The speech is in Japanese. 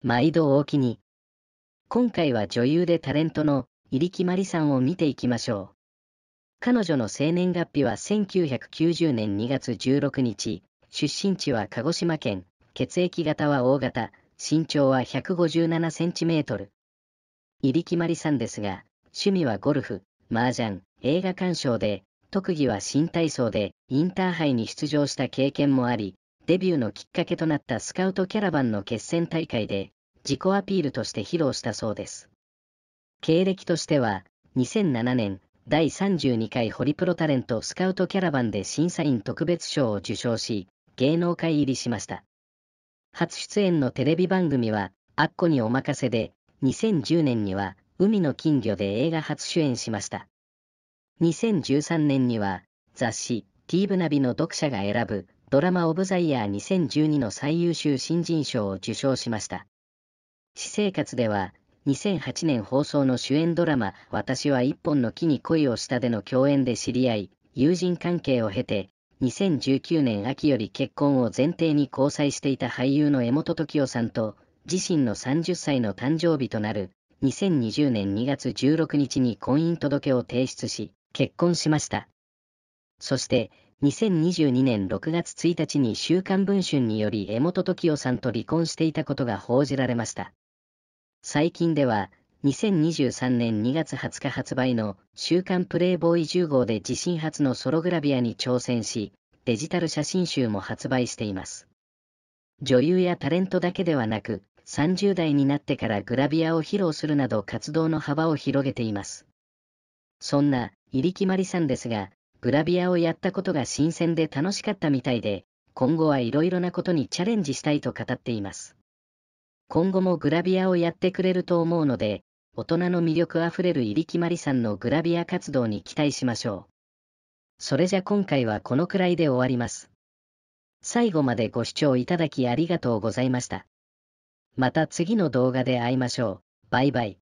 毎度おおきに。今回は女優でタレントの入木まりさんを見ていきましょう。彼女の生年月日は1990年2月16日、出身地は鹿児島県、血液型は O 型、身長は157センチメートル。入木まりさんですが、趣味はゴルフ、麻雀、映画鑑賞で、特技は新体操で、インターハイに出場した経験もあり、デビューのきっかけとなったスカウトキャラバンの決戦大会で自己アピールとして披露したそうです。経歴としては、2007年第32回ホリプロタレントスカウトキャラバンで審査員特別賞を受賞し、芸能界入りしました。初出演のテレビ番組は、アッコにお任せで、2010年には、海の金魚で映画初主演しました。2013年には、雑誌、ティーブナビの読者が選ぶ、ドラマ・オブ・ザ・イヤー2012の最優秀新人賞を受賞しました。私生活では、2008年放送の主演ドラマ、私は一本の木に恋をしたでの共演で知り合い、友人関係を経て、2019年秋より結婚を前提に交際していた俳優の江本時生さんと、自身の30歳の誕生日となる、2020年2月16日に婚姻届を提出し、結婚しました。そして、2022年6月1日に週刊文春により江本時夫さんと離婚していたことが報じられました。最近では、2023年2月20日発売の週刊プレイボーイ10号で自身初のソログラビアに挑戦し、デジタル写真集も発売しています。女優やタレントだけではなく、30代になってからグラビアを披露するなど活動の幅を広げています。そんな、入木まりさんですが、グラビアをやったことが新鮮で楽しかったみたいで、今後はいろいろなことにチャレンジしたいと語っています。今後もグラビアをやってくれると思うので、大人の魅力あふれる入木まりさんのグラビア活動に期待しましょう。それじゃ今回はこのくらいで終わります。最後までご視聴いただきありがとうございました。また次の動画で会いましょう。バイバイ。